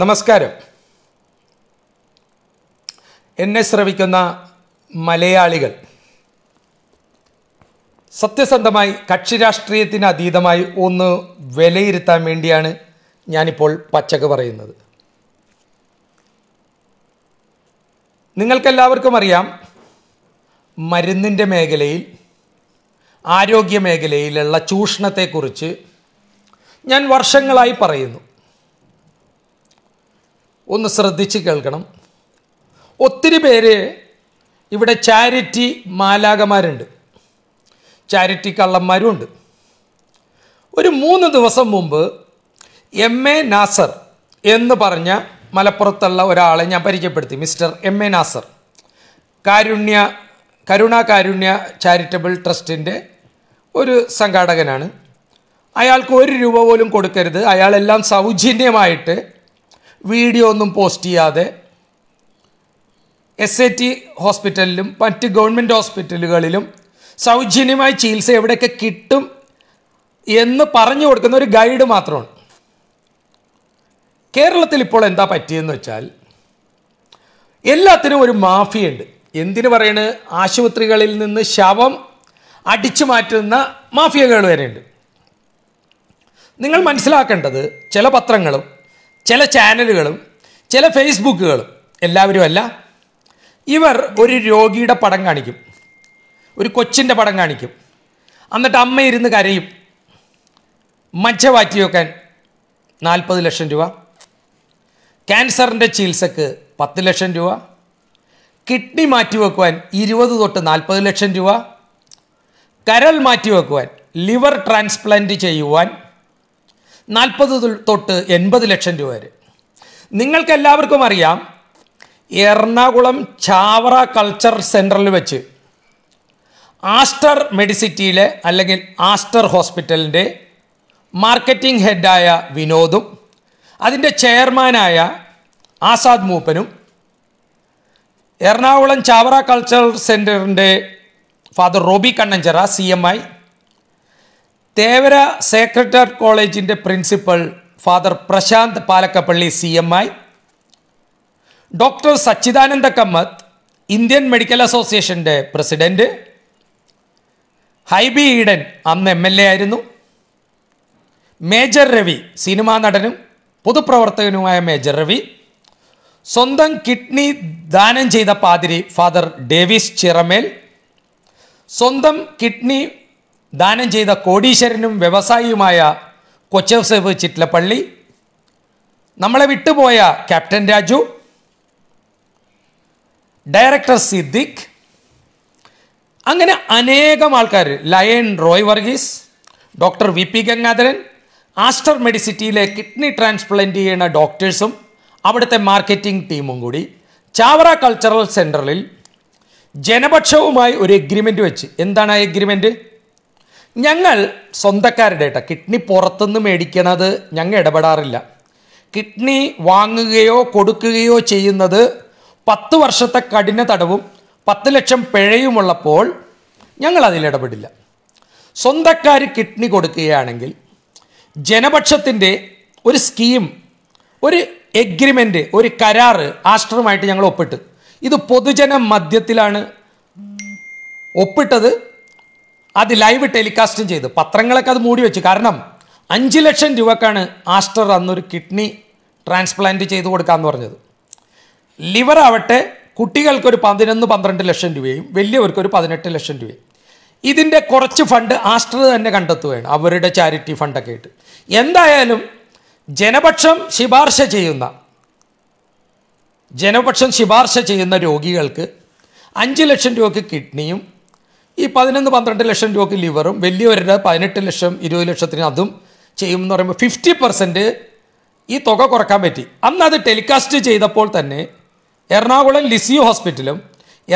നമസ്കാരം എന്നെ ശ്രവിക്കുന്ന മലയാളികൾ സത്യസന്ധമായി കക്ഷി രാഷ്ട്രീയത്തിന് അതീതമായി ഒന്ന് വിലയിരുത്താൻ വേണ്ടിയാണ് ഞാനിപ്പോൾ പച്ചക്ക് പറയുന്നത് നിങ്ങൾക്കെല്ലാവർക്കും അറിയാം മരുന്നിൻ്റെ മേഖലയിൽ ആരോഗ്യ മേഖലയിലുള്ള ചൂഷണത്തെക്കുറിച്ച് ഞാൻ വർഷങ്ങളായി പറയുന്നു ഒന്ന് ശ്രദ്ധിച്ച് കേൾക്കണം ഒത്തിരി പേര് ഇവിടെ ചാരിറ്റി മാലാകമാരുണ്ട് ചാരിറ്റി കള്ളന്മാരും ഉണ്ട് ഒരു മൂന്ന് ദിവസം മുമ്പ് എം എ നാസർ എന്ന് പറഞ്ഞ മലപ്പുറത്തുള്ള ഒരാളെ ഞാൻ പരിചയപ്പെടുത്തി mister M A Nasar Karunya Karuna Karunya charitable ട്രസ്റ്റിൻ്റെ ഒരു സംഘാടകനാണ് അയാൾക്ക് ഒരു രൂപ പോലും കൊടുക്കരുത് അയാളെല്ലാം സൗജന്യമായിട്ട് വീഡിയോ ഒന്നും പോസ്റ്റ് ചെയ്യാതെ എസ് എ ടി ഹോസ്പിറ്റലിലും മറ്റ് ഗവൺമെൻറ് ഹോസ്പിറ്റലുകളിലും സൗജന്യമായി ചികിത്സ എവിടെയൊക്കെ കിട്ടും എന്ന് പറഞ്ഞു കൊടുക്കുന്ന ഒരു ഗൈഡ് മാത്രമാണ് കേരളത്തിൽ ഇപ്പോൾ എന്താ പറ്റിയെന്ന് വെച്ചാൽ എല്ലാത്തിനും ഒരു മാഫിയുണ്ട് എന്തിനു പറയണ് ആശുപത്രികളിൽ നിന്ന് ശവം അടിച്ചു മാറ്റുന്ന മാഫിയകൾ വരെയുണ്ട് നിങ്ങൾ മനസ്സിലാക്കേണ്ടത് ചില പത്രങ്ങളും ചില ചാനലുകളും ചില ഫേസ്ബുക്കുകളും എല്ലാവരും അല്ല ഇവർ ഒരു രോഗിയുടെ പടം കാണിക്കും ഒരു കൊച്ചിൻ്റെ പടം കാണിക്കും എന്നിട്ട് അമ്മ ഇരുന്ന് കരയും മജ്ജ മാറ്റി വെക്കാൻ നാൽപ്പത് ലക്ഷം രൂപ ക്യാൻസറിൻ്റെ ചികിത്സക്ക് പത്ത് ലക്ഷം രൂപ കിഡ്നി മാറ്റി വെക്കുവാൻ ഇരുപത് തൊട്ട് നാൽപ്പത് ലക്ഷം രൂപ കരൾ മാറ്റി വെക്കുവാൻ ലിവർ ട്രാൻസ്പ്ലാന്റ് ചെയ്യുവാൻ നാൽപ്പത് തൊട്ട് എൺപത് ലക്ഷം രൂപ വരെ നിങ്ങൾക്ക് എല്ലാവർക്കും അറിയാം എറണാകുളം ചാവറ കൾച്ചറൽ സെൻറ്ററിൽ വെച്ച് ആസ്റ്റർ മെഡിസിറ്റിയിലെ അല്ലെങ്കിൽ ആസ്റ്റർ ഹോസ്പിറ്റലിൻ്റെ മാർക്കറ്റിംഗ് ഹെഡായ വിനോദും അതിൻ്റെ ചെയർമാനായ ആസാദ് മൂപ്പനും എറണാകുളം ചാവറ കൾച്ചറൽ സെൻറ്ററിൻ്റെ father Robi Kannanchira C M I Thevara secretariat കോളേജിൻ്റെ principal father Prashanth Palakkappilly C M I doctor Sachidananda Kamath Indian medical അസോസിയേഷൻ്റെ പ്രസിഡൻറ്റ് ഹൈബി ഈഡൻ അന്ന് എം എൽ എ ആയിരുന്നു മേജർ രവി സിനിമാ നടനും പൊതുപ്രവർത്തകനുമായ മേജർ രവി സ്വന്തം കിഡ്നി ദാനം ചെയ്ത പാതിരി ഫാദർ ഡേവിസ് ചിറമേൽ സ്വന്തം കിഡ്നി ദാനം ചെയ്ത കോടീശ്വരനും വ്യവസായിയുമായ കൊച്ചോസേവ് ചിറ്റ്ലപ്പള്ളി നമ്മളെ വിട്ടുപോയ ക്യാപ്റ്റൻ രാജു ഡയറക്ടർ സിദ്ദിഖ് അങ്ങനെ അനേകം ആൾക്കാർ lion Roy Varghese doctor V P Gangadharan Aster മെഡിസിറ്റിയിലെ കിഡ്നി ട്രാൻസ്പ്ലാന്റ് ചെയ്യുന്ന ഡോക്ടേഴ്സും അവിടുത്തെ മാർക്കറ്റിംഗ് ടീമും കൂടി ചാവറ കൾച്ചറൽ സെൻറ്ററിൽ ജനപക്ഷവുമായി ഒരു എഗ്രിമെൻ്റ് വെച്ച് എന്താണ് ആ എഗ്രിമെൻറ്റ് ഞങ്ങൾ സ്വന്തക്കാരുടെ കേട്ടോ കിഡ്നി പുറത്തുനിന്ന് മേടിക്കണത് ഞങ്ങൾ ഇടപെടാറില്ല കിഡ്നി വാങ്ങുകയോ കൊടുക്കുകയോ ചെയ്യുന്നത് പത്ത് വർഷത്തെ കഠിന തടവും പത്ത് ലക്ഷം പിഴയുമുള്ളപ്പോൾ ഞങ്ങൾ അതിൽ ഇടപെടില്ല സ്വന്തക്കാർ കിഡ്നി കൊടുക്കുകയാണെങ്കിൽ ജനപക്ഷത്തിൻ്റെ ഒരു സ്കീം ഒരു എഗ്രിമെൻ്റ് ഒരു കരാറ് ആഷ്ട്രമായിട്ട് ഞങ്ങൾ ഒപ്പിട്ട് ഇത് പൊതുജന മധ്യത്തിലാണ് ഒപ്പിട്ടത് അത് ലൈവ് ടെലികാസ്റ്റും ചെയ്തു പത്രങ്ങളൊക്കെ അത് മൂടി വെച്ചു കാരണം അഞ്ച് ലക്ഷം രൂപക്കാണ് ആസ്റ്റർ അന്നൊരു കിഡ്നി ട്രാൻസ്പ്ലാന്റ് ചെയ്തു കൊടുക്കാമെന്ന് പറഞ്ഞത് ലിവർ ആവട്ടെ കുട്ടികൾക്കൊരു പതിനൊന്ന് പന്ത്രണ്ട് ലക്ഷം രൂപയും വലിയവർക്കൊരു പതിനെട്ട് ലക്ഷം രൂപയും ഇതിൻ്റെ കുറച്ച് ഫണ്ട് ആസ്റ്റർ തന്നെ കണ്ടെത്തുകയാണ് അവരുടെ ചാരിറ്റി ഫണ്ടൊക്കെ ആയിട്ട് എന്തായാലും ജനപക്ഷം ശുപാർശ ചെയ്യുന്ന ജനപക്ഷം ശുപാർശ ചെയ്യുന്ന രോഗികൾക്ക് അഞ്ച് ലക്ഷം രൂപയ്ക്ക് കിഡ്നിയും ഈ പതിനൊന്ന് പന്ത്രണ്ട് ലക്ഷം രൂപക്ക് ലിവറും വലിയവരുടെ പതിനെട്ട് ലക്ഷം ഇരുപത് ലക്ഷത്തിന് അതും ചെയ്യും എന്ന് പറയുമ്പോൾ ഫിഫ്റ്റി പെർസെൻറ്റ് ഈ തുക കുറക്കാൻ പറ്റി അന്ന് അത് ടെലികാസ്റ്റ് ചെയ്തപ്പോൾ തന്നെ എറണാകുളം ലിസിയു ഹോസ്പിറ്റലും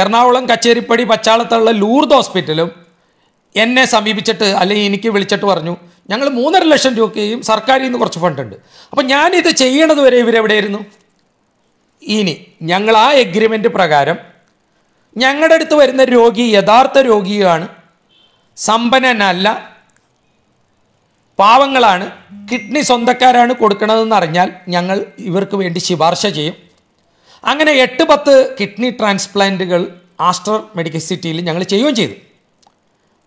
എറണാകുളം കച്ചേരിപ്പടി പച്ചാളത്തുള്ള ലൂർദ് ഹോസ്പിറ്റലും എന്നെ സമീപിച്ചിട്ട് അല്ലെങ്കിൽ എനിക്ക് വിളിച്ചിട്ട് പറഞ്ഞു ഞങ്ങൾ മൂന്നര ലക്ഷം രൂപയ്ക്കും സർക്കാരിൽ നിന്ന് കുറച്ച് ഫണ്ടുണ്ട് അപ്പോൾ ഞാനിത് ചെയ്യണത് വരെ ഇവരെവിടെയായിരുന്നു ഇനി ഞങ്ങൾ ആ എഗ്രിമെൻ്റ് പ്രകാരം ഞങ്ങളുടെ അടുത്ത് വരുന്ന രോഗി യഥാർത്ഥ രോഗിയാണ് സമ്പന്നനല്ല പാവങ്ങളാണ് കിഡ്നി സ്വന്തക്കാരാണ് കൊടുക്കണതെന്ന് അറിഞ്ഞാൽ ഞങ്ങൾ ഇവർക്ക് വേണ്ടി ശുപാർശ ചെയ്യും അങ്ങനെ എട്ട് പത്ത് കിഡ്നി ട്രാൻസ്പ്ലാന്റുകൾ ആസ്റ്റർ മെഡിക്കൽ സിറ്റിയിൽ ഞങ്ങൾ ചെയ്യുകയും ചെയ്തു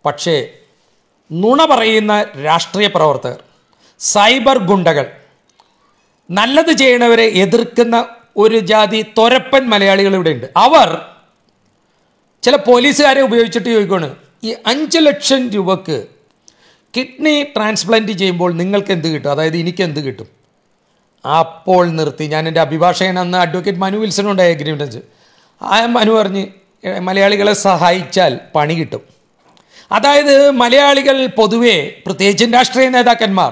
പക്ഷേ നുണ പറയുന്ന രാഷ്ട്രീയ പ്രവർത്തകർ സൈബർ ഗുണ്ടകൾ നല്ലത് ചെയ്യണവരെ എതിർക്കുന്ന ഒരു ജാതി തൊരപ്പൻ മലയാളികൾ ഇവിടെയുണ്ട് അവർ ചില പോലീസുകാരെ ഉപയോഗിച്ചിട്ട് ചോദിക്കുകയാണ് ഈ അഞ്ച് ലക്ഷം രൂപക്ക് കിഡ്നി ട്രാൻസ്പ്ലാന്റ് ചെയ്യുമ്പോൾ നിങ്ങൾക്ക് എന്ത് കിട്ടും അതായത് എനിക്ക് എന്ത് കിട്ടും അപ്പോൾ നിർത്തി ഞാൻ എൻ്റെ അഭിഭാഷകൻ അന്ന് അഡ്വക്കേറ്റ് മനു വിൽസനുണ്ടായ എഗ്രിമെൻറ്റ് ആ മനു പറഞ്ഞ് മലയാളികളെ സഹായിച്ചാൽ പണി കിട്ടും അതായത് മലയാളികൾ പൊതുവെ പ്രത്യേകിച്ചും രാഷ്ട്രീയ നേതാക്കന്മാർ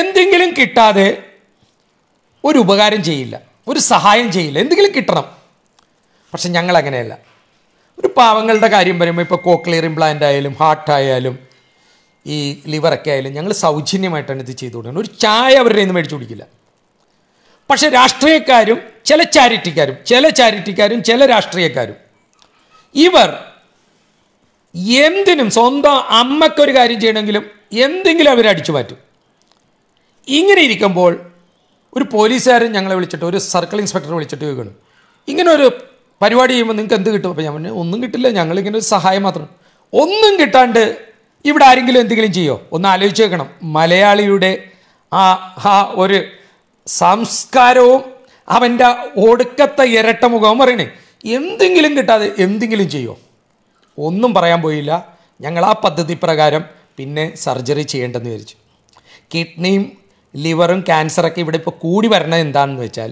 എന്തെങ്കിലും കിട്ടാതെ ഒരു ഉപകാരം ചെയ്യില്ല ഒരു സഹായം ചെയ്യില്ല എന്തെങ്കിലും കിട്ടണം പക്ഷെ ഞങ്ങൾ അങ്ങനെയല്ല ഒരു പാവങ്ങളുടെ കാര്യം പറയുമ്പോൾ ഇപ്പോൾ കോക്ലിയർ ഇംപ്ലാന്റ് ആയാലും ഹാർട്ട് ആയാലും ഈ ലിവറൊക്കെ ആയാലും ഞങ്ങൾ സൗജന്യമായിട്ടാണ് ഇത് ചെയ്തു കൊടുക്കുന്നത് ഒരു ചായ അവരുടെ നിന്ന് മേടിച്ചു കുടിക്കില്ല പക്ഷേ രാഷ്ട്രീയക്കാരും ചില ചാരിറ്റിക്കാരും ചില ചാരിറ്റിക്കാരും ചില രാഷ്ട്രീയക്കാരും ഇവർ എന്തിനും സ്വന്തം അമ്മക്കൊരു കാര്യം ചെയ്യണമെങ്കിലും എന്തെങ്കിലും അവർ അടിച്ചു മാറ്റും ഇങ്ങനെ ഇരിക്കുമ്പോൾ ഒരു പോലീസുകാരൻ ഞങ്ങളെ വിളിച്ചിട്ട് ഒരു സർക്കിൾ ഇൻസ്പെക്ടറെ വിളിച്ചിട്ട് ചോദിക്കണം ഇങ്ങനെ ഒരു പരിപാടി ചെയ്യുമ്പോൾ നിങ്ങൾക്ക് എന്ത് കിട്ടും അപ്പോൾ ഞാൻ പറഞ്ഞു ഒന്നും കിട്ടില്ല ഞങ്ങളിങ്ങനെ ഒരു സഹായം മാത്രം ഒന്നും കിട്ടാണ്ട് ഇവിടെ ആരെങ്കിലും എന്തെങ്കിലും ചെയ്യോ ഒന്ന് ആലോചിച്ച് വെക്കണം മലയാളിയുടെ ആ ആ ഒരു സംസ്കാരവും അവൻ്റെ ഇരട്ട മുഖവും പറയണേ എന്തെങ്കിലും കിട്ടാതെ എന്തെങ്കിലും ചെയ്യോ ഒന്നും പറയാൻ പോയില്ല ഞങ്ങൾ ആ പദ്ധതി പ്രകാരം പിന്നെ സർജറി ചെയ്യേണ്ടെന്ന് വിചാരിച്ചു കിഡ്നിയും ലിവറും ക്യാൻസറൊക്കെ ഇവിടെ ഇപ്പോൾ കൂടി വരണത് എന്താണെന്ന് വെച്ചാൽ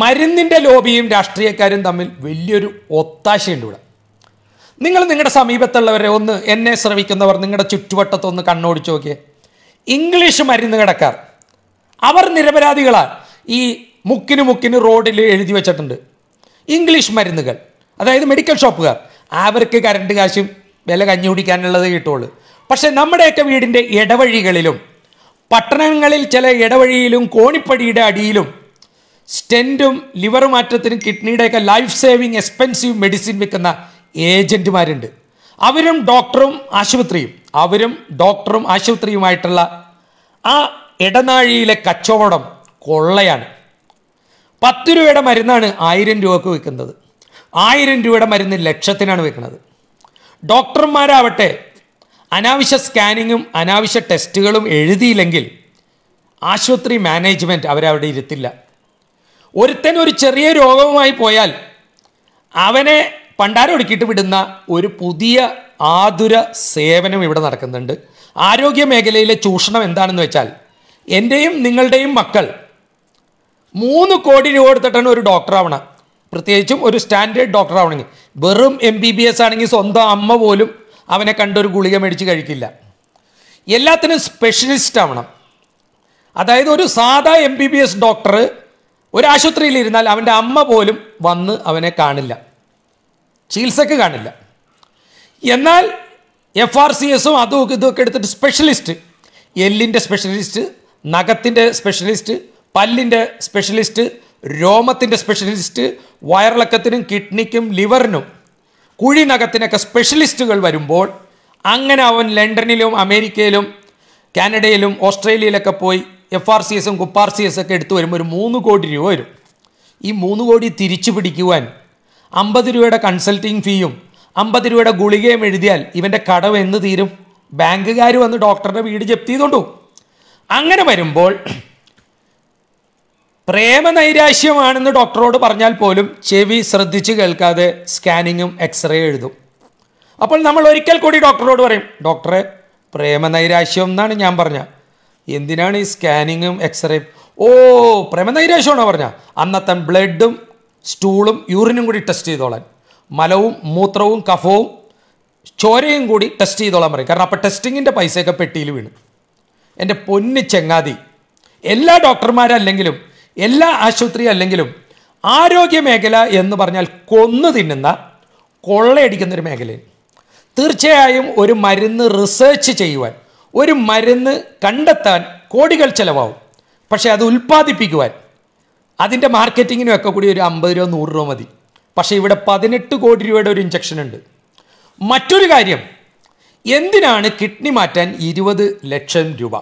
മരുന്നിൻ്റെ ലോബിയും രാഷ്ട്രീയക്കാരും തമ്മിൽ വലിയൊരു ഒത്താശയുണ്ട് ഇവിടെ നിങ്ങൾ നിങ്ങളുടെ സമീപത്തുള്ളവരെ ഒന്ന് എന്നെ ശ്രവിക്കുന്നവർ നിങ്ങളുടെ ചുറ്റുവട്ടത്തൊന്ന് കണ്ണോടിച്ച് നോക്കിയേ ഇംഗ്ലീഷ് മരുന്ന് കിടക്കാർ അവർ നിരപരാധികളാണ് ഈ മുക്കിന് മുക്കിന് റോഡിൽ എഴുതി വെച്ചിട്ടുണ്ട് ഇംഗ്ലീഷ് മരുന്നുകൾ അതായത് മെഡിക്കൽ ഷോപ്പുകാർ അവർക്ക് കരണ്ട് കാശും വില കഞ്ഞി കുടിക്കാനുള്ളത് കിട്ടുള്ളൂ പക്ഷേ നമ്മുടെയൊക്കെ വീടിൻ്റെ ഇടവഴികളിലും പട്ടണങ്ങളിൽ ചില ഇടവഴിയിലും കോണിപ്പടിയുടെ അടിയിലും സ്റ്റെൻറ്റും ലിവർ മാറ്റത്തിനും കിഡ്നിയുടെയൊക്കെ ലൈഫ് സേവിങ് എക്സ്പെൻസീവ് മെഡിസിൻ വിൽക്കുന്ന ഏജൻറ്റുമാരുണ്ട് അവരും ഡോക്ടറും ആശുപത്രിയും അവരും ഡോക്ടറും ആശുപത്രിയുമായിട്ടുള്ള ആ ഇടനാഴിയിലെ കച്ചവടം കൊള്ളയാണ് പത്ത് രൂപയുടെ മരുന്നാണ് ആയിരം രൂപക്ക് വിൽക്കുന്നത് ആയിരം രൂപയുടെ മരുന്ന് ലക്ഷത്തിനാണ് വിൽക്കുന്നത് ഡോക്ടർമാരാവട്ടെ അനാവശ്യ സ്കാനിങ്ങും അനാവശ്യ ടെസ്റ്റുകളും എഴുതിയില്ലെങ്കിൽ ആശുപത്രി മാനേജ്മെൻറ്റ് അവരവിടെ ഇരുത്തില്ല ഒരുത്തനൊരു ചെറിയ രോഗവുമായി പോയാൽ അവനെ ഒടുക്കിയിട്ട് വിടുന്ന ഒരു പുതിയ ആതുര സേവനം ഇവിടെ നടക്കുന്നുണ്ട് ആരോഗ്യ മേഖലയിലെ ചൂഷണം എന്താണെന്ന് വെച്ചാൽ എൻ്റെയും നിങ്ങളുടെയും മക്കൾ മൂന്ന് കോടി രൂപ കൊടുത്തിട്ടാണ് ഒരു ഡോക്ടർ ആവണം പ്രത്യേകിച്ചും ഒരു സ്റ്റാൻഡേർഡ് ഡോക്ടർ ആവണമെങ്കിൽ വെറും എം ബി ബി എസ് ആണെങ്കിൽ സ്വന്തം അമ്മ പോലും അവനെ കണ്ടൊരു ഗുളിക മേടിച്ച് കഴിക്കില്ല എല്ലാത്തിനും സ്പെഷ്യലിസ്റ്റ് ആവണം അതായത് ഒരു സാധാ M B B S doctor ഒരാശുപത്രിയിൽ ഇരുന്നാൽ അവൻ്റെ അമ്മ പോലും വന്ന് അവനെ കാണില്ല ചികിത്സക്ക് കാണില്ല എന്നാൽ എഫ് ആർ സി എസും അതും ഇതൊക്കെ എടുത്തിട്ട് സ്പെഷ്യലിസ്റ്റ് എല്ലിൻ്റെ സ്പെഷ്യലിസ്റ്റ് നഖത്തിൻ്റെ സ്പെഷ്യലിസ്റ്റ് പല്ലിൻ്റെ സ്പെഷ്യലിസ്റ്റ് രോമത്തിൻ്റെ സ്പെഷ്യലിസ്റ്റ് വയറിളക്കത്തിനും കിഡ്നിക്കും ലിവറിനും നഖത്തിനൊക്കെ സ്പെഷ്യലിസ്റ്റുകൾ വരുമ്പോൾ അങ്ങനെ അവൻ ലണ്ടനിലും അമേരിക്കയിലും കാനഡയിലും ഓസ്ട്രേലിയയിലൊക്കെ പോയി എഫ് ആർ സി എസും കുപ്പാർ സി എസ് ഒക്കെ എടുത്തു വരുമ്പോൾ ഒരു മൂന്ന് കോടി രൂപ വരും ഈ മൂന്ന് കോടി തിരിച്ചു പിടിക്കുവാൻ അമ്പത് രൂപയുടെ കൺസൾട്ടിങ് ഫീയും അമ്പത് രൂപയുടെ ഗുളികയും എഴുതിയാൽ ഇവൻ്റെ കടവ് എന്ന് തീരും ബാങ്കുകാർ വന്ന് ഡോക്ടറുടെ വീട് ജപ്തി ചെയ്തോണ്ടു അങ്ങനെ വരുമ്പോൾ പ്രേമനൈരാശ്യമാണെന്ന് ഡോക്ടറോട് പറഞ്ഞാൽ പോലും ചെവി ശ്രദ്ധിച്ച് കേൾക്കാതെ സ്കാനിങ്ങും എക്സ്റേ എഴുതും അപ്പോൾ നമ്മൾ ഒരിക്കൽ കൂടി ഡോക്ടറോട് പറയും ഡോക്ടറെ പ്രേമനൈരാശ്യം എന്നാണ് ഞാൻ പറഞ്ഞത് എന്തിനാണ് ഈ സ്കാനിങ്ങും എക്സ്റേയും ഓ പ്രേമനൈരാശമാണോ പറഞ്ഞ അന്നത്തെ ബ്ലഡും സ്റ്റൂളും യൂറിനും കൂടി ടെസ്റ്റ് ചെയ്തോളാൻ മലവും മൂത്രവും കഫവും ചോരയും കൂടി ടെസ്റ്റ് ചെയ്തോളാൻ പറയും കാരണം അപ്പോൾ ടെസ്റ്റിങ്ങിൻ്റെ പൈസയൊക്കെ പെട്ടിയിൽ വീണ് എൻ്റെ പൊന്ന് ചെങ്ങാതി എല്ലാ ഡോക്ടർമാരല്ലെങ്കിലും എല്ലാ ആശുപത്രി അല്ലെങ്കിലും ആരോഗ്യ മേഖല എന്ന് പറഞ്ഞാൽ കൊന്നു തിന്നുന്ന കൊള്ളയടിക്കുന്നൊരു മേഖലയിൽ തീർച്ചയായും ഒരു മരുന്ന് റിസേർച്ച് ചെയ്യുവാൻ ഒരു മരുന്ന് കണ്ടെത്താൻ കോടികൾ ചിലവാകും പക്ഷേ അത് ഉൽപ്പാദിപ്പിക്കുവാൻ അതിൻ്റെ മാർക്കറ്റിങ്ങിനും ഒക്കെ കൂടി ഒരു അമ്പത് രൂപ നൂറ് രൂപ മതി പക്ഷേ ഇവിടെ പതിനെട്ട് കോടി രൂപയുടെ ഒരു ഇഞ്ചക്ഷൻ ഉണ്ട് മറ്റൊരു കാര്യം എന്തിനാണ് കിഡ്നി മാറ്റാൻ ഇരുപത് ലക്ഷം രൂപ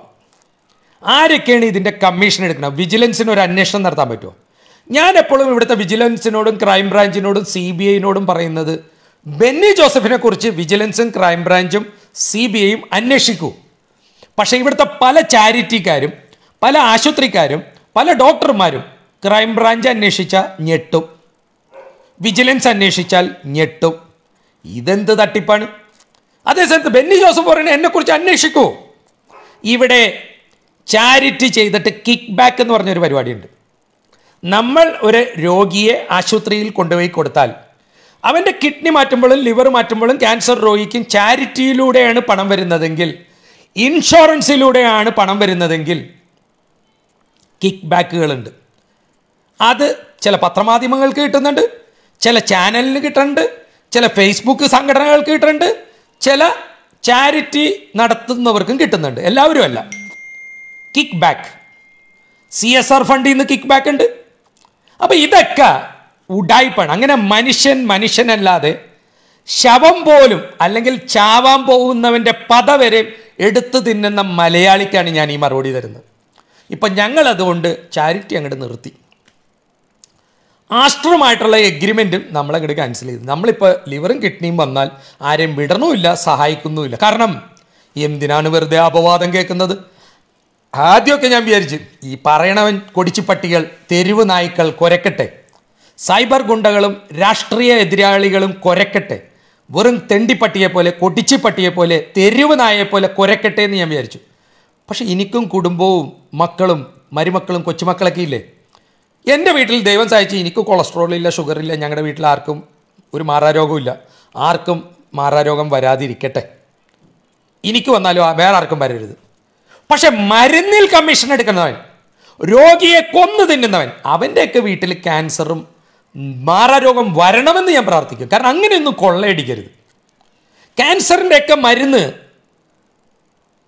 ആരൊക്കെയാണ് ഇതിൻ്റെ കമ്മീഷൻ എടുക്കുന്നത് വിജിലൻസിന് ഒരു അന്വേഷണം നടത്താൻ പറ്റുമോ ഞാൻ എപ്പോഴും ഇവിടുത്തെ വിജിലൻസിനോടും ക്രൈം ബ്രാഞ്ചിനോടും സി ബി ഐനോടും പറയുന്നത് ബെന്നി ജോസഫിനെ കുറിച്ച് വിജിലൻസും ക്രൈം ബ്രാഞ്ചും സി ബി ഐയും അന്വേഷിക്കൂ പക്ഷേ ഇവിടുത്തെ പല ചാരിറ്റിക്കാരും പല ആശുപത്രിക്കാരും പല ഡോക്ടർമാരും ക്രൈം ബ്രാഞ്ച് അന്വേഷിച്ച ഞെട്ടും വിജിലൻസ് അന്വേഷിച്ചാൽ ഞെട്ടും ഇതെന്ത് തട്ടിപ്പാണ് അതേസമയത്ത് ബെന്നി ജോസഫ് പറയുന്നത് എന്നെക്കുറിച്ച് അന്വേഷിക്കൂ ഇവിടെ ചാരിറ്റി ചെയ്തിട്ട് കിക്ക് ബാക്ക് എന്ന് പറഞ്ഞൊരു പരിപാടിയുണ്ട് നമ്മൾ ഒരു രോഗിയെ ആശുപത്രിയിൽ കൊണ്ടുപോയി കൊടുത്താൽ അവൻ്റെ കിഡ്നി മാറ്റുമ്പോഴും ലിവർ മാറ്റുമ്പോഴും ക്യാൻസർ രോഗിക്കും ചാരിറ്റിയിലൂടെയാണ് പണം വരുന്നതെങ്കിൽ ഇൻഷുറൻസിലൂടെയാണ് പണം വരുന്നതെങ്കിൽ കിക്ക് ബാക്കുകളുണ്ട് അത് ചില പത്രമാധ്യമങ്ങൾക്ക് കിട്ടുന്നുണ്ട് ചില ചാനലിന് കിട്ടുന്നുണ്ട് ചില ഫേസ്ബുക്ക് സംഘടനകൾക്ക് കിട്ടുന്നുണ്ട് ചില ചാരിറ്റി നടത്തുന്നവർക്കും കിട്ടുന്നുണ്ട് എല്ലാവരും അല്ല kick back C S R ഫണ്ടിൽ നിന്ന് കിക്ക് ബാക്ക് ഉണ്ട് അപ്പോൾ ഇതൊക്കെ ഉടായ്പാണ് അങ്ങനെ മനുഷ്യൻ മനുഷ്യനല്ലാതെ ശവം പോലും അല്ലെങ്കിൽ ചാവാൻ പോകുന്നവൻ്റെ പദ വരെ എടുത്തു തിന്നുന്ന മലയാളിക്കാണ് ഞാൻ ഈ മറുപടി തരുന്നത് ഇപ്പം ഞങ്ങളതുകൊണ്ട് ചാരിറ്റി അങ്ങോട്ട് നിർത്തി ആസ്ട്രുമായിട്ടുള്ള എഗ്രിമെൻറ്റും നമ്മളങ്ങോട്ട് ക്യാൻസൽ ചെയ്തു നമ്മളിപ്പോൾ ലിവറും കിഡ്നിയും വന്നാൽ ആരെയും വിടണമില്ല സഹായിക്കുന്നുമില്ല കാരണം എന്തിനാണ് വെറുതെ അപവാദം കേൾക്കുന്നത് ആദ്യമൊക്കെ ഞാൻ വിചാരിച്ചു ഈ പറയണവൻ പട്ടികൾ തെരുവ് നായ്ക്കൾ കൊരക്കട്ടെ സൈബർ ഗുണ്ടകളും രാഷ്ട്രീയ എതിരാളികളും കൊരക്കട്ടെ വെറും തെണ്ടിപ്പട്ടിയെ പോലെ പട്ടിയെ പോലെ തെരുവ് നായയെ പോലെ കുരക്കട്ടെ എന്ന് ഞാൻ വിചാരിച്ചു പക്ഷെ എനിക്കും കുടുംബവും മക്കളും മരുമക്കളും കൊച്ചുമക്കളൊക്കെ ഇല്ലേ എൻ്റെ വീട്ടിൽ ദൈവം സഹായിച്ച് എനിക്ക് കൊളസ്ട്രോൾ ഇല്ല ഷുഗർ ഇല്ല ഞങ്ങളുടെ വീട്ടിൽ ആർക്കും ഒരു മാറാരോഗമില്ല ആർക്കും മാറാരോഗം വരാതിരിക്കട്ടെ എനിക്ക് വന്നാലും വേറെ ആർക്കും വരരുത് പക്ഷെ മരുന്നിൽ കമ്മീഷൻ എടുക്കുന്നവൻ രോഗിയെ കൊന്നു തിന്നുന്നവൻ അവൻ്റെയൊക്കെ വീട്ടിൽ ക്യാൻസറും മാറാരോഗം വരണമെന്ന് ഞാൻ പ്രാർത്ഥിക്കും കാരണം അങ്ങനെയൊന്നും കൊള്ളയടിക്കരുത് ക്യാൻസറിൻ്റെയൊക്കെ മരുന്ന്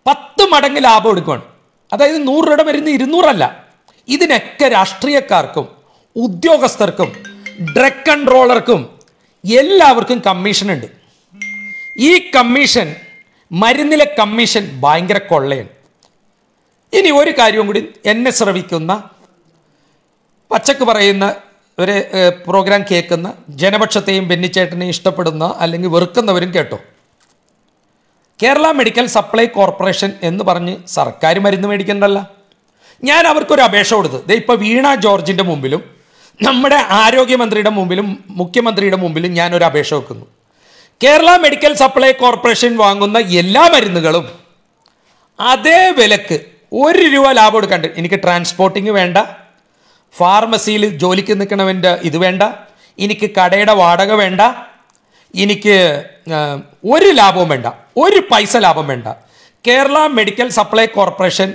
പത്ത് മടങ്ങ് ലാഭം എടുക്കുകയാണ് അതായത് നൂറ് രൂപയുടെ മരുന്ന് ഇരുന്നൂറല്ല ഇതിനൊക്കെ രാഷ്ട്രീയക്കാർക്കും ഉദ്യോഗസ്ഥർക്കും ഡ്രഗ് കൺട്രോളർക്കും എല്ലാവർക്കും കമ്മീഷൻ ഉണ്ട് ഈ കമ്മീഷൻ മരുന്നിലെ കമ്മീഷൻ ഭയങ്കര കൊള്ളയാണ് ഇനി ഒരു കാര്യവും കൂടി എന്നെ ശ്രവിക്കുന്ന പച്ചക്ക് പറയുന്ന ഒരു പ്രോഗ്രാം കേൾക്കുന്ന ജനപക്ഷത്തെയും ബെന്നിച്ചേട്ടനെയും ഇഷ്ടപ്പെടുന്ന അല്ലെങ്കിൽ വെറുക്കുന്നവരും കേട്ടോ കേരള മെഡിക്കൽ സപ്ലൈ കോർപ്പറേഷൻ എന്ന് പറഞ്ഞ് സർക്കാർ മരുന്ന് മേടിക്കണ്ടല്ല ഞാൻ അവർക്കൊരു അപേക്ഷ കൊടുത്ത് ദേ ഇപ്പോൾ വീണ ജോർജിൻ്റെ മുമ്പിലും നമ്മുടെ ആരോഗ്യമന്ത്രിയുടെ മുമ്പിലും മുഖ്യമന്ത്രിയുടെ മുമ്പിലും ഞാനൊരു അപേക്ഷ വെക്കുന്നു കേരള മെഡിക്കൽ സപ്ലൈ കോർപ്പറേഷൻ വാങ്ങുന്ന എല്ലാ മരുന്നുകളും അതേ വിലക്ക് ഒരു രൂപ ലാഭം എടുക്കാണ്ട് എനിക്ക് ട്രാൻസ്പോർട്ടിങ് വേണ്ട ഫാർമസിയിൽ ജോലിക്ക് നിൽക്കണവൻ്റെ ഇത് വേണ്ട എനിക്ക് കടയുടെ വാടക വേണ്ട എനിക്ക് ഒരു ലാഭവും വേണ്ട ഒരു പൈസ ലാഭം വേണ്ട Kerala medical supply corporation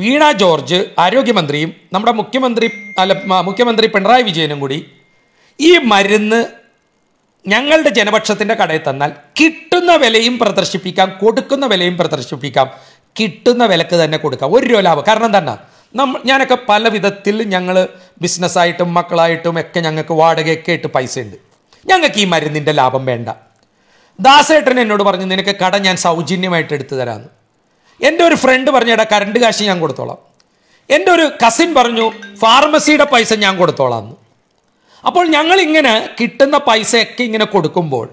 Veena George ആരോഗ്യമന്ത്രിയും നമ്മുടെ മുഖ്യമന്ത്രി അല്ല മുഖ്യമന്ത്രി പിണറായി വിജയനും കൂടി ഈ മരുന്ന് ഞങ്ങളുടെ ജനപക്ഷത്തിൻ്റെ കടയിൽ തന്നാൽ കിട്ടുന്ന വിലയും പ്രദർശിപ്പിക്കാം കൊടുക്കുന്ന വിലയും പ്രദർശിപ്പിക്കാം കിട്ടുന്ന വിലക്ക് തന്നെ കൊടുക്കാം ഒരു രൂപ ലാഭം കാരണം തന്നെ നമ്മൾ ഞാനൊക്കെ പല വിധത്തിൽ ഞങ്ങൾ ബിസിനസ്സായിട്ടും മക്കളായിട്ടും ഒക്കെ ഞങ്ങൾക്ക് വാടകയൊക്കെ ആയിട്ട് പൈസ ഉണ്ട് ഞങ്ങൾക്ക് ഈ മരുന്നിൻ്റെ ലാഭം വേണ്ട ദാസേട്ടൻ എന്നോട് പറഞ്ഞു നിനക്ക് കട ഞാൻ സൗജന്യമായിട്ട് എടുത്തു തരാമെന്ന് എൻ്റെ ഒരു ഫ്രണ്ട് പറഞ്ഞു എടാ കരണ്ട് കാശ് ഞാൻ കൊടുത്തോളാം എൻ്റെ ഒരു കസിൻ പറഞ്ഞു ഫാർമസിയുടെ പൈസ ഞാൻ കൊടുത്തോളാം അപ്പോൾ ഞങ്ങളിങ്ങനെ കിട്ടുന്ന പൈസയൊക്കെ ഇങ്ങനെ കൊടുക്കുമ്പോൾ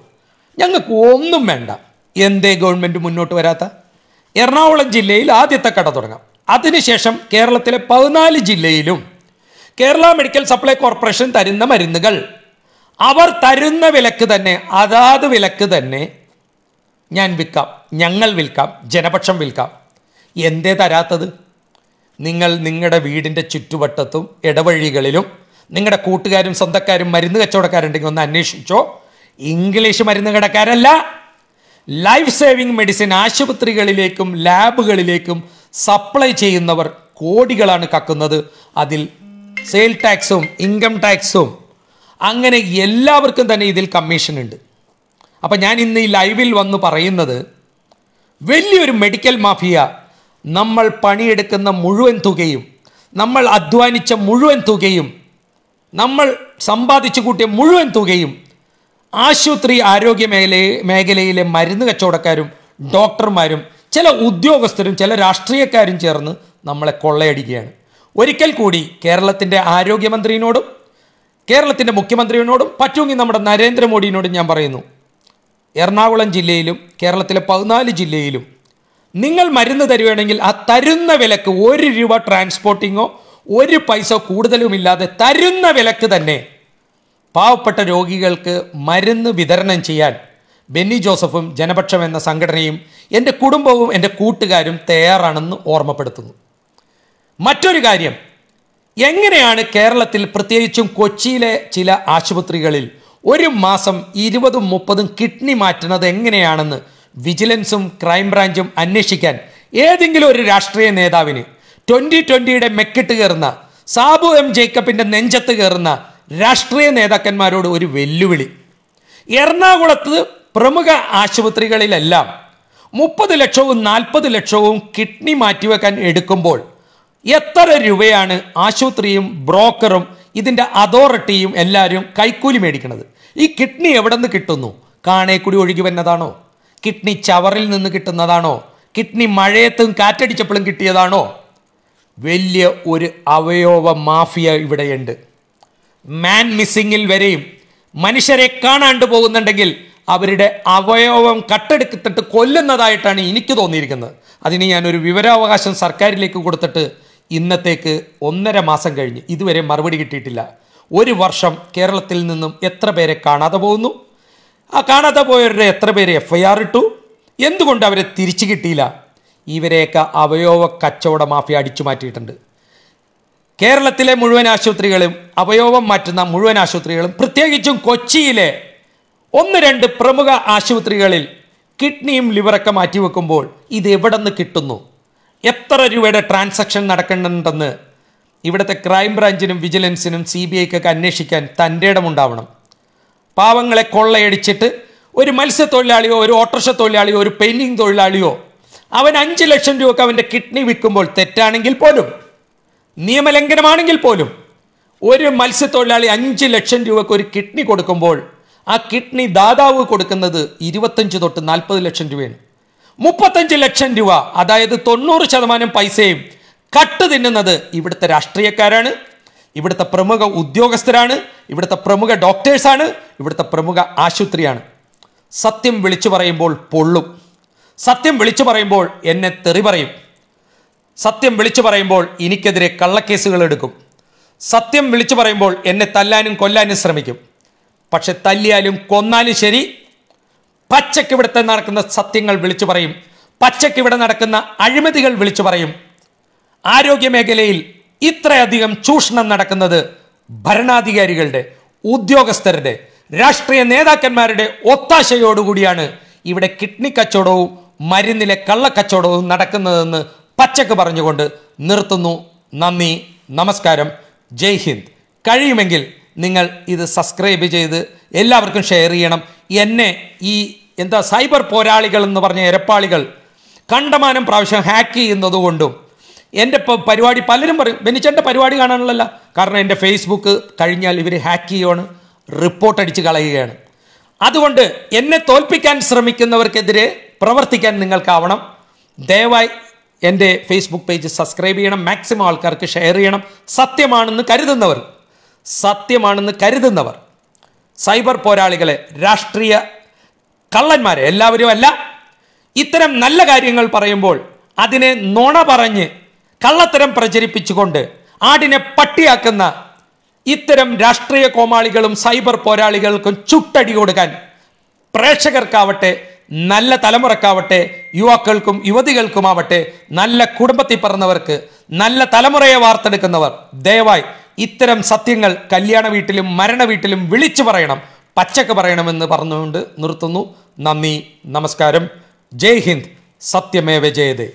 ഞങ്ങൾക്ക് ഒന്നും വേണ്ട എന്തേ ഗവൺമെൻറ് മുന്നോട്ട് വരാത്ത എറണാകുളം ജില്ലയിൽ ആദ്യത്തെ കട തുടങ്ങാം അതിനുശേഷം കേരളത്തിലെ പതിനാല് ജില്ലയിലും കേരള മെഡിക്കൽ സപ്ലൈ കോർപ്പറേഷൻ തരുന്ന മരുന്നുകൾ അവർ തരുന്ന വിലക്ക് തന്നെ അതാത് വിലക്ക് തന്നെ ഞാൻ വിൽക്കാം ഞങ്ങൾ വിൽക്കാം ജനപക്ഷം വിൽക്കാം എന്തേ തരാത്തത് നിങ്ങൾ നിങ്ങളുടെ വീടിൻ്റെ ചുറ്റുവട്ടത്തും ഇടവഴികളിലും നിങ്ങളുടെ കൂട്ടുകാരും സ്വന്തക്കാരും മരുന്ന് കച്ചവടക്കാരുണ്ടെങ്കിൽ ഒന്ന് അന്വേഷിച്ചോ ഇംഗ്ലീഷ് മരുന്ന് കടക്കാരല്ല ലൈഫ് സേവിങ് മെഡിസിൻ ആശുപത്രികളിലേക്കും ലാബുകളിലേക്കും സപ്ലൈ ചെയ്യുന്നവർ കോടികളാണ് കക്കുന്നത് അതിൽ സെയിൽ ടാക്സും ഇൻകം ടാക്സും അങ്ങനെ എല്ലാവർക്കും തന്നെ ഇതിൽ കമ്മീഷൻ ഉണ്ട് അപ്പം ഞാൻ ഇന്ന് ഈ ലൈവിൽ വന്ന് പറയുന്നത് വലിയൊരു മെഡിക്കൽ മാഫിയ നമ്മൾ പണിയെടുക്കുന്ന മുഴുവൻ തുകയും നമ്മൾ അധ്വാനിച്ച മുഴുവൻ തുകയും നമ്മൾ സമ്പാദിച്ചു കൂട്ടിയ മുഴുവൻ തുകയും ആശുപത്രി ആരോഗ്യ മേഖല മേഖലയിലെ മരുന്ന് കച്ചവടക്കാരും ഡോക്ടർമാരും ചില ഉദ്യോഗസ്ഥരും ചില രാഷ്ട്രീയക്കാരും ചേർന്ന് നമ്മളെ കൊള്ളയടിക്കുകയാണ് ഒരിക്കൽ കൂടി കേരളത്തിൻ്റെ ആരോഗ്യമന്ത്രിയോടും കേരളത്തിൻ്റെ മുഖ്യമന്ത്രിയോടും പറ്റുമെങ്കിൽ നമ്മുടെ നരേന്ദ്രമോദിയോടും ഞാൻ പറയുന്നു എറണാകുളം ജില്ലയിലും കേരളത്തിലെ പതിനാല് ജില്ലയിലും നിങ്ങൾ മരുന്ന് തരുവാണെങ്കിൽ ആ തരുന്ന വിലക്ക് ഒരു രൂപ ട്രാൻസ്പോർട്ടിങ്ങോ ഒരു പൈസ കൂടുതലുമില്ലാതെ തരുന്ന വിലക്ക് തന്നെ പാവപ്പെട്ട രോഗികൾക്ക് മരുന്ന് വിതരണം ചെയ്യാൻ ബെന്നി ജോസഫും ജനപക്ഷം എന്ന സംഘടനയും എൻ്റെ കുടുംബവും എൻ്റെ കൂട്ടുകാരും തയ്യാറാണെന്ന് ഓർമ്മപ്പെടുത്തുന്നു മറ്റൊരു കാര്യം എങ്ങനെയാണ് കേരളത്തിൽ പ്രത്യേകിച്ചും കൊച്ചിയിലെ ചില ആശുപത്രികളിൽ ഒരു മാസം ഇരുപതും മുപ്പതും കിഡ്നി മാറ്റുന്നത് എങ്ങനെയാണെന്ന് വിജിലൻസും ക്രൈംബ്രാഞ്ചും അന്വേഷിക്കാൻ ഏതെങ്കിലും ഒരു രാഷ്ട്രീയ നേതാവിന് ട്വൻ്റി ട്വൻ്റിയുടെ മെക്കിട്ട് കയറുന്ന സാബു എം ജേക്കബിൻ്റെ നെഞ്ചത്ത് കയറുന്ന രാഷ്ട്രീയ നേതാക്കന്മാരോട് ഒരു വെല്ലുവിളി എറണാകുളത്ത് പ്രമുഖ ആശുപത്രികളിലെല്ലാം മുപ്പത് ലക്ഷവും നാൽപ്പത് ലക്ഷവും കിഡ്നി മാറ്റിവെക്കാൻ എടുക്കുമ്പോൾ എത്ര രൂപയാണ് ആശുപത്രിയും ബ്രോക്കറും ഇതിൻ്റെ അതോറിറ്റിയും എല്ലാവരും കൈക്കൂലി മേടിക്കുന്നത് ഈ കിഡ്നി എവിടെ നിന്ന് കിട്ടുന്നു കാണേക്കുടി ഒഴുകി വന്നതാണോ കിഡ്നി ചവറിൽ നിന്ന് കിട്ടുന്നതാണോ കിഡ്നി മഴയത്തും കാറ്റടിച്ചപ്പോഴും കിട്ടിയതാണോ വലിയ ഒരു അവയവ മാഫിയ ഇവിടെയുണ്ട് മാൻ മിസ്സിങ്ങിൽ വരെയും മനുഷ്യരെ കാണാണ്ട് പോകുന്നുണ്ടെങ്കിൽ അവരുടെ അവയവം കട്ടെടുത്തിട്ട് കൊല്ലുന്നതായിട്ടാണ് എനിക്ക് തോന്നിയിരിക്കുന്നത് അതിന് ഞാനൊരു വിവരാവകാശം സർക്കാരിലേക്ക് കൊടുത്തിട്ട് ഇന്നത്തേക്ക് ഒന്നര മാസം കഴിഞ്ഞ് ഇതുവരെ മറുപടി കിട്ടിയിട്ടില്ല ഒരു വർഷം കേരളത്തിൽ നിന്നും എത്ര പേരെ കാണാതെ പോകുന്നു ആ കാണാതെ പോയവരുടെ എത്ര പേര് എഫ് ഐ ആർ ഇട്ടു എന്തുകൊണ്ട് അവരെ തിരിച്ചു കിട്ടിയില്ല ഇവരെയൊക്കെ അവയവ കച്ചവട മാഫിയ അടിച്ചു മാറ്റിയിട്ടുണ്ട് കേരളത്തിലെ മുഴുവൻ ആശുപത്രികളും അവയവം മാറ്റുന്ന മുഴുവൻ ആശുപത്രികളും പ്രത്യേകിച്ചും കൊച്ചിയിലെ ഒന്ന് രണ്ട് പ്രമുഖ ആശുപത്രികളിൽ കിഡ്നിയും ലിവറൊക്കെ മാറ്റിവെക്കുമ്പോൾ ഇത് എവിടെ നിന്ന് കിട്ടുന്നു എത്ര രൂപയുടെ ട്രാൻസാക്ഷൻ നടക്കുന്നുണ്ടെന്ന് ഇവിടുത്തെ ക്രൈംബ്രാഞ്ചിനും വിജിലൻസിനും സി ബി ഐക്കൊക്കെ അന്വേഷിക്കാൻ തൻ്റെ ഇടമുണ്ടാവണം പാവങ്ങളെ കൊള്ളയടിച്ചിട്ട് ഒരു മത്സ്യത്തൊഴിലാളിയോ ഒരു ഓട്ടർഷ തൊഴിലാളിയോ ഒരു പെയിൻറ്റിങ് തൊഴിലാളിയോ അവൻ അഞ്ച് ലക്ഷം രൂപക്ക് അവൻ്റെ കിഡ്നി വിൽക്കുമ്പോൾ തെറ്റാണെങ്കിൽ പോലും നിയമലംഘനമാണെങ്കിൽ പോലും ഒരു മത്സ്യത്തൊഴിലാളി അഞ്ച് ലക്ഷം രൂപക്ക് ഒരു കിഡ്നി കൊടുക്കുമ്പോൾ ആ കിഡ്നി ദാതാവ് കൊടുക്കുന്നത് ഇരുപത്തഞ്ച് തൊട്ട് നാൽപ്പത് ലക്ഷം രൂപയാണ് മുപ്പത്തഞ്ച് ലക്ഷം രൂപ അതായത് തൊണ്ണൂറ് ശതമാനം പൈസയും കട്ട് തിന്നുന്നത് ഇവിടുത്തെ രാഷ്ട്രീയക്കാരാണ് ഇവിടുത്തെ പ്രമുഖ ഉദ്യോഗസ്ഥരാണ് ഇവിടുത്തെ പ്രമുഖ ഡോക്ടേഴ്സാണ് ഇവിടുത്തെ പ്രമുഖ ആശുപത്രിയാണ് സത്യം വിളിച്ചു പറയുമ്പോൾ പൊള്ളും സത്യം വിളിച്ചു പറയുമ്പോൾ എന്നെ തെറി പറയും സത്യം വിളിച്ചു പറയുമ്പോൾ എനിക്കെതിരെ കള്ളക്കേസുകൾ എടുക്കും സത്യം വിളിച്ചു പറയുമ്പോൾ എന്നെ തല്ലാനും കൊല്ലാനും ശ്രമിക്കും പക്ഷെ തല്ലിയാലും കൊന്നാലും ശരി പച്ചയ്ക്ക് ഇവിടുത്തെ നടക്കുന്ന സത്യങ്ങൾ വിളിച്ചു പറയും പച്ചയ്ക്ക് ഇവിടെ നടക്കുന്ന അഴിമതികൾ വിളിച്ചു പറയും ആരോഗ്യ മേഖലയിൽ ഇത്രയധികം ചൂഷണം നടക്കുന്നത് ഭരണാധികാരികളുടെ ഉദ്യോഗസ്ഥരുടെ രാഷ്ട്രീയ നേതാക്കന്മാരുടെ ഒത്താശയോടുകൂടിയാണ് ഇവിടെ കിഡ്നി കച്ചവടവും മരുന്നിലെ കള്ളക്കച്ചവടവും നടക്കുന്നതെന്ന് പച്ചക്ക് പറഞ്ഞുകൊണ്ട് നിർത്തുന്നു നന്ദി നമസ്കാരം ജയ് ഹിന്ദ് കഴിയുമെങ്കിൽ നിങ്ങൾ ഇത് സബ്സ്ക്രൈബ് ചെയ്ത് എല്ലാവർക്കും ഷെയർ ചെയ്യണം എന്നെ ഈ എന്താ സൈബർ പോരാളികൾ എന്ന് പറഞ്ഞ എരപ്പാളികൾ കണ്ടമാനം പ്രാവശ്യം ഹാക്ക് ചെയ്യുന്നതുകൊണ്ടും എൻ്റെ പരിപാടി പലരും പറയും ബെന്നിച്ചേട്ടൻ്റെ പരിപാടി കാണാനുള്ളല്ല കാരണം എൻ്റെ ഫേസ്ബുക്ക് കഴിഞ്ഞാൽ ഇവർ ഹാക്ക് ചെയ്യുകയാണ് റിപ്പോർട്ട് അടിച്ച് കളയുകയാണ് അതുകൊണ്ട് എന്നെ തോൽപ്പിക്കാൻ ശ്രമിക്കുന്നവർക്കെതിരെ പ്രവർത്തിക്കാൻ നിങ്ങൾക്കാവണം ദയവായി എൻ്റെ ഫേസ്ബുക്ക് പേജ് സബ്സ്ക്രൈബ് ചെയ്യണം മാക്സിമം ആൾക്കാർക്ക് ഷെയർ ചെയ്യണം സത്യമാണെന്ന് കരുതുന്നവർ സത്യമാണെന്ന് കരുതുന്നവർ സൈബർ പോരാളികളെ രാഷ്ട്രീയ കള്ളന്മാരെ എല്ലാവരും അല്ല ഇത്തരം നല്ല കാര്യങ്ങൾ പറയുമ്പോൾ അതിനെ നുണ പറഞ്ഞ് കള്ളത്തരം പ്രചരിപ്പിച്ചുകൊണ്ട് ആടിനെ പട്ടിയാക്കുന്ന ഇത്തരം രാഷ്ട്രീയ കോമാളികളും സൈബർ പോരാളികൾക്കും ചുട്ടടി കൊടുക്കാൻ പ്രേക്ഷകർക്കാവട്ടെ നല്ല തലമുറക്കാവട്ടെ യുവാക്കൾക്കും യുവതികൾക്കുമാവട്ടെ നല്ല കുടുംബത്തിൽ പറഞ്ഞവർക്ക് നല്ല തലമുറയെ വാർത്തെടുക്കുന്നവർ ദയവായി ഇത്തരം സത്യങ്ങൾ കല്യാണ വീട്ടിലും മരണ വീട്ടിലും വിളിച്ചു പറയണം പച്ചക്ക് പറയണമെന്ന് പറഞ്ഞുകൊണ്ട് നിർത്തുന്നു നന്ദി നമസ്കാരം ജയ് ഹിന്ദ് സത്യമേവ ജയതേ